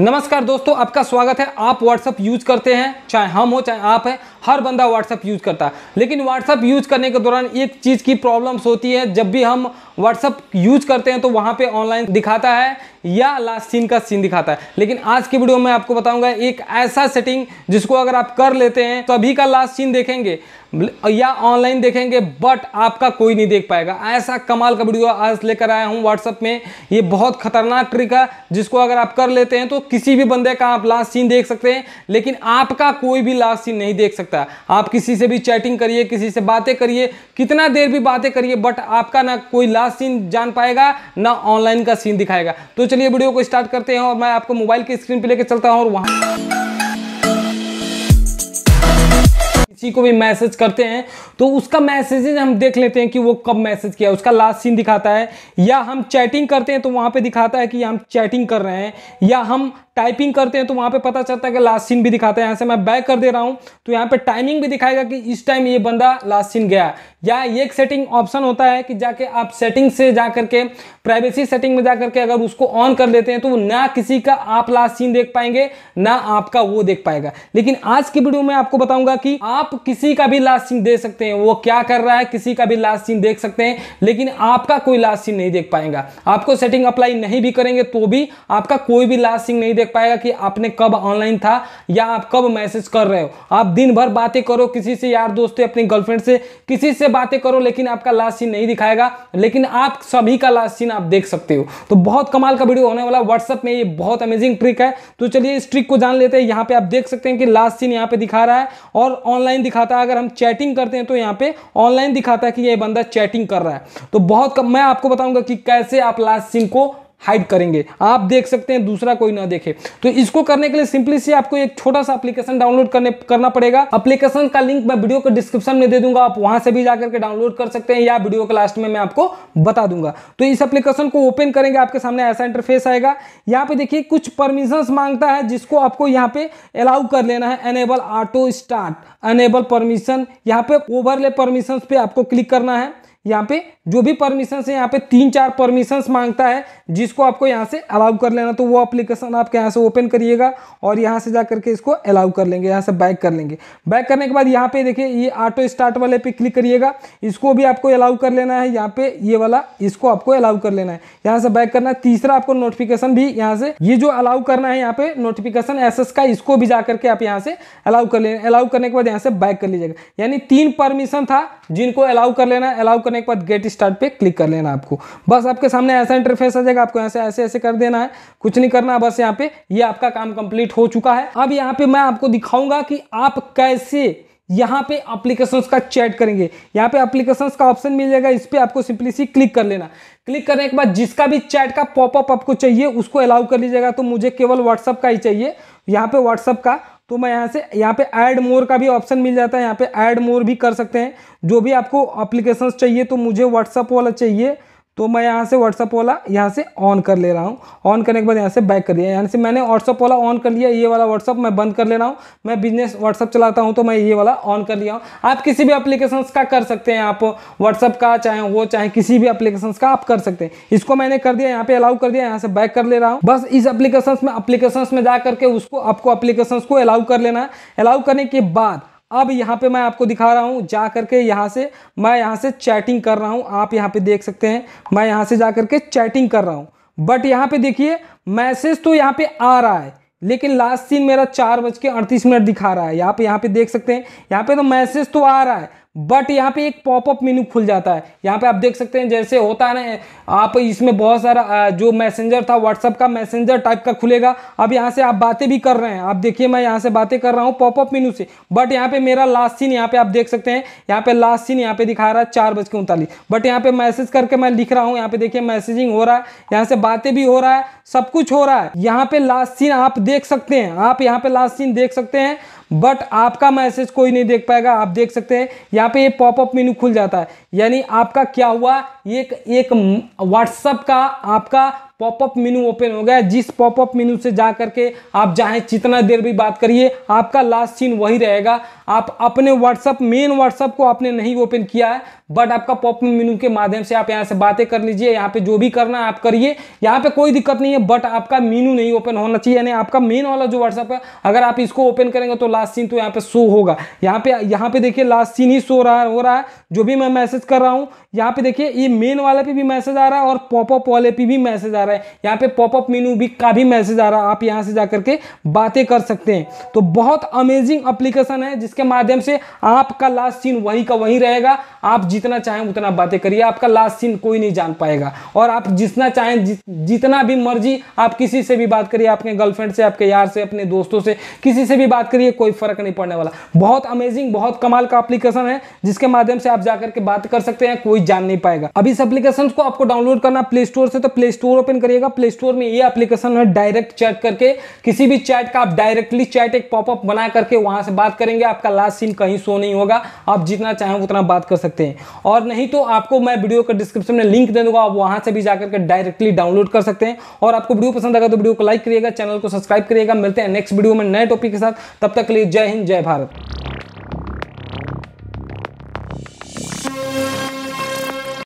नमस्कार दोस्तों आपका स्वागत है आप व्हाट्सअप यूज करते हैं चाहे हम हो चाहे आप हैं हर बंदा व्हाट्सअप यूज करता है लेकिन व्हाट्सअप यूज करने के दौरान एक चीज़ की प्रॉब्लम्स होती है जब भी हम व्हाट्सअप यूज करते हैं तो वहां पे ऑनलाइन दिखाता है या लास्ट सीन का सीन दिखाता है लेकिन आज की वीडियो में आपको बताऊंगा एक ऐसा सेटिंग जिसको अगर आप कर लेते हैं तो अभी का लास्ट सीन देखेंगे या ऑनलाइन देखेंगे बट आपका कोई नहीं देख पाएगा ऐसा कमाल का वीडियो आज लेकर आया हूँ व्हाट्सएप में ये बहुत खतरनाक ट्रिक है जिसको अगर आप कर लेते हैं तो किसी भी बंदे का आप लास्ट सीन देख सकते हैं लेकिन आपका कोई भी लास्ट सीन नहीं देख सकते सकता है आप किसी से भी चैटिंग करिए किसी से बातें करिए कितना देर भी बातें करिए बट आपका ना कोई लास्ट सीन जान पाएगा ना ऑनलाइन का सीन दिखाएगा तो चलिए वीडियो को स्टार्ट करते हैं और मैं आपको मोबाइल की स्क्रीन पर लेकर चलता हूँ और वहाँ किसी को भी मैसेज करते हैं तो उसका मैसेज हम देख लेते हैं कि वो कब मैसेज किया उसका लास्ट सीन दिखाता है या हम चैटिंग करते हैं तो वहाँ पे दिखाता है कि हम चैटिंग कर रहे हैं या हम टाइपिंग करते हैं तो वहां पे पता चलता है कि लास्ट सीन भी दिखाते हैं ऐसे मैं बैक कर दे रहा हूं तो यहाँ पे टाइमिंग भी दिखाएगा कि इस टाइम ये बंदा लास्ट सीन गया या एक सेटिंग ऑप्शन होता है कि जाके आप सेटिंग से जा करके प्राइवेसी सेटिंग में जाकर के अगर उसको ऑन कर लेते हैं तो ना किसी का आप लास्ट सीन देख पाएंगे ना आपका वो देख पाएगा लेकिन आज की वीडियो में आपको बताऊंगा कि आप किसी का भी लास्ट सीन देख सकते हैं वो क्या कर रहा है किसी का भी लास्ट सीन देख सकते हैं लेकिन आपका कोई लास्ट सीन नहीं देख पाएगा आपको सेटिंग अप्लाई नहीं भी करेंगे तो भी आपका कोई भी लास्ट सीन नहीं देख देख पाएगा कि आपने कब ऑनलाइन था या आप कब मैसेज कर रहे हो आप दिन भर बातें करो किसी से यार दोस्तों अपनी गर्लफ्रेंड से किसी से बातें करो लेकिन आपका लास्ट सीन नहीं दिखाएगा लेकिन आप सभी का लास्ट सीन आप देख सकते हो तो बहुत कमाल का वीडियो होने वाला व्हाट्सअप में ये बहुत अमेजिंग ट्रिक है तो चलिए इस ट्रिक को जान लेते हैं यहाँ पे आप देख सकते हैं कि लास्ट सीन यहाँ पे दिखा रहा है और ऑनलाइन दिखाता है अगर हम चैटिंग करते हैं तो यहाँ पे ऑनलाइन दिखाता है कि ये बंदा चैटिंग कर रहा है तो बहुत कम मैं आपको बताऊंगा कि कैसे आप लास्ट सीन को हाइड करेंगे आप देख सकते हैं दूसरा कोई ना देखे तो इसको करने के लिए सिंपली से आपको एक छोटा सा एप्लीकेशन डाउनलोड करने करना पड़ेगा एप्लीकेशन का लिंक मैं वीडियो के डिस्क्रिप्शन में दे दूंगा आप वहां से भी जाकर के डाउनलोड कर सकते हैं या वीडियो के लास्ट में मैं आपको बता दूंगा तो इस एप्लीकेशन को ओपन करेंगे आपके सामने ऐसा इंटरफेस आएगा यहाँ पे देखिए कुछ परमिशन मांगता है जिसको आपको यहाँ पे अलाउ कर लेना है enable auto start enable permission यहाँ पे ओवरले परमिशन पे आपको क्लिक करना है यहाँ पे जो भी परमिशन है यहाँ पे तीन चार परमिशन मांगता है जिसको आपको यहाँ से अलाउ कर लेना तो वो अप्लीकेशन आप यहाँ से ओपन करिएगा और यहाँ से जा करके इसको अलाउ कर लेंगे यहाँ से बैक कर लेंगे बैक करने के बाद यहाँ पे देखिए ये ऑटो स्टार्ट वाले पे क्लिक करिएगा इसको भी आपको अलाउ कर लेना है यहाँ पे ये वाला इसको आपको अलाउ कर लेना है यहाँ से बैक करना है तीसरा आपको नोटिफिकेशन भी यहाँ से ये जो अलाउ करना है यहाँ पे नोटिफिकेशन एस का इसको भी जा करके आप यहाँ से अलाउ कर लेना अलाउ करने के बाद यहाँ से बैक कर लीजिएगा यानी तीन परमिशन था जिनको अलाउ कर लेना अलाउ करने के बाद गेट स्टार्ट पे क्लिक कर लेना आपको बस आपके सामने ऐसा इंटरफेस आ जाएगा आपको ऐसे ऐसे ऐसे कर देना है कुछ नहीं करना बस यहाँ पे ये आपका काम कंप्लीट हो चुका है अब यहाँ पे मैं आपको दिखाऊंगा कि आप कैसे यहाँ पे एप्लीकेशंस का चैट करेंगे यहाँ पे एप्लीकेशंस का ऑप्शन मिल जाएगा इस पर आपको सिंपली सी क्लिक कर लेना क्लिक करने के बाद जिसका भी चैट का पॉपअप आपको चाहिए उसको अलाउ कर लीजिएगा तो मुझे केवल व्हाट्सअप का ही चाहिए यहाँ पे व्हाट्सअप का तो मैं यहाँ से यहाँ पे ऐड मोर का भी ऑप्शन मिल जाता है यहाँ पे ऐड मोर भी कर सकते हैं जो भी आपको अप्लीकेशन चाहिए तो मुझे व्हाट्सअप वाला चाहिए तो मैं यहाँ से व्हाट्सअप वाला यहाँ से ऑन कर ले रहा हूँ ऑन करने के बाद यहाँ से बैक कर दिया यहाँ से मैंने व्हाट्सअप वाला ऑन कर लिया ये वाला व्हाट्सअप मैं बंद कर ले रहा हूँ मैं बिजनेस व्हाट्सअप चलाता हूँ तो मैं ये वाला ऑन कर लिया हूँ आप किसी भी अप्लीकेशन का कर सकते हैं आप व्हाट्सअप का चाहे वो चाहे किसी भी अप्लीकेशन का आप कर सकते हैं इसको मैंने कर दिया यहाँ पे अलाउ कर दिया यहाँ से बैक कर ले रहा हूँ बस इस अप्लीकेशन में अप्लीकेशन में जा करके उसको आपको अप्लीकेशन को अलाउ कर लेना है अलाउ करने के बाद अब यहाँ पे मैं आपको दिखा रहा हूँ जा करके यहाँ से मैं यहाँ से चैटिंग कर रहा हूँ आप यहाँ पे देख सकते हैं मैं यहाँ से जा करके चैटिंग कर रहा हूँ बट यहाँ पे देखिए मैसेज तो यहाँ पे आ रहा है लेकिन लास्ट सीन मेरा चार बज के अड़तीस मिनट दिखा रहा है आप यहाँ पे देख सकते हैं यहाँ पे तो मैसेज तो आ रहा है बट यहाँ पे एक पॉपअप मेन्यू खुल जाता है यहाँ पे आप देख सकते हैं जैसे होता है ना आप इसमें बहुत सारा जो मैसेंजर था व्हाट्सअप का मैसेंजर टाइप का खुलेगा अब यहाँ से आप बातें भी कर रहे हैं आप देखिए मैं यहाँ से बातें कर रहा हूँ पॉपअप मेन्यू से बट यहाँ पे मेरा लास्ट सीन यहाँ पे आप देख सकते हैं यहाँ पे लास्ट सीन यहाँ पे दिखा रहा है चार बज के उनतालीस बट यहाँ पे मैसेज करके मैं लिख रहा हूँ यहाँ पे देखिए मैसेजिंग हो रहा है यहाँ से बातें भी हो रहा है सब कुछ हो रहा है यहाँ पे लास्ट सीन आप देख सकते हैं आप यहाँ पे लास्ट सीन देख सकते हैं बट आपका मैसेज कोई नहीं देख पाएगा आप देख सकते हैं यहाँ पे ये पॉपअप मेनू खुल जाता है यानी आपका क्या हुआ एक एक व्हाट्सअप का आपका पॉपअप मेनू ओपन हो गया जिस पॉपअप मेनू से जा करके आप चाहें जितना देर भी बात करिए आपका लास्ट सीन वही रहेगा आप अपने व्हाट्सअप मेन व्हाट्सअप को आपने नहीं ओपन किया है बट आपका पॉप मेनू के माध्यम से आप यहाँ से बातें कर लीजिए यहाँ पे जो भी करना है आप करिए यहाँ पे कोई दिक्कत नहीं है बट आपका मेनू नहीं ओपन होना चाहिए यानी आपका मेन वाला जो व्हाट्सअप है अगर आप इसको ओपन करेंगे तो लास्ट सीन तो यहाँ पे शो होगा यहाँ पे यहाँ पे देखिए लास्ट सीन ही शो रहा हो रहा है जो भी मैं मैसेज कर रहा हूँ यहाँ पे देखिए ये मेन वाले पे भी मैसेज आ रहा है और पॉपअप वाले पे भी मैसेज आ रहा है रहा है यहाँ पे पॉपअप मेनू भी का भी मैसेज आ रहा है आप यहाँ से जा करके बातें कर सकते हैं तो बहुत अमेजिंग अप्लीकेशन है जिसके माध्यम से आपका लास्ट सीन वही का वही रहेगा आप जितना चाहें उतना बातें करिए आपका लास्ट सीन कोई नहीं जान पाएगा और आप जितना चाहें जितना भी मर्जी आप किसी से भी बात करिए आपके गर्लफ्रेंड से आपके यार से अपने दोस्तों से किसी से भी बात करिए कोई फर्क नहीं पड़ने वाला बहुत अमेजिंग बहुत कमाल का अप्लीकेशन है जिसके माध्यम से आप जाकर के बात कर सकते हैं कोई जान नहीं पाएगा अभी इस एप्लीकेशन को आपको डाउनलोड करना प्ले स्टोर से तो प्ले स्टोर ओपन ओपन करिएगा प्ले स्टोर में ये एप्लीकेशन है डायरेक्ट चैट करके किसी भी चैट का आप डायरेक्टली चैट एक पॉपअप बना करके वहां से बात करेंगे आपका लास्ट सीन कहीं शो नहीं होगा आप जितना चाहें उतना बात कर सकते हैं और नहीं तो आपको मैं वीडियो का डिस्क्रिप्शन में लिंक दे दूंगा आप वहां से भी जाकर के डायरेक्टली डाउनलोड कर सकते हैं और आपको वीडियो पसंद आएगा तो वीडियो को लाइक करिएगा चैनल को सब्सक्राइब करिएगा मिलते हैं नेक्स्ट वीडियो में नए टॉपिक के साथ तब तक के लिए जय हिंद जय भारत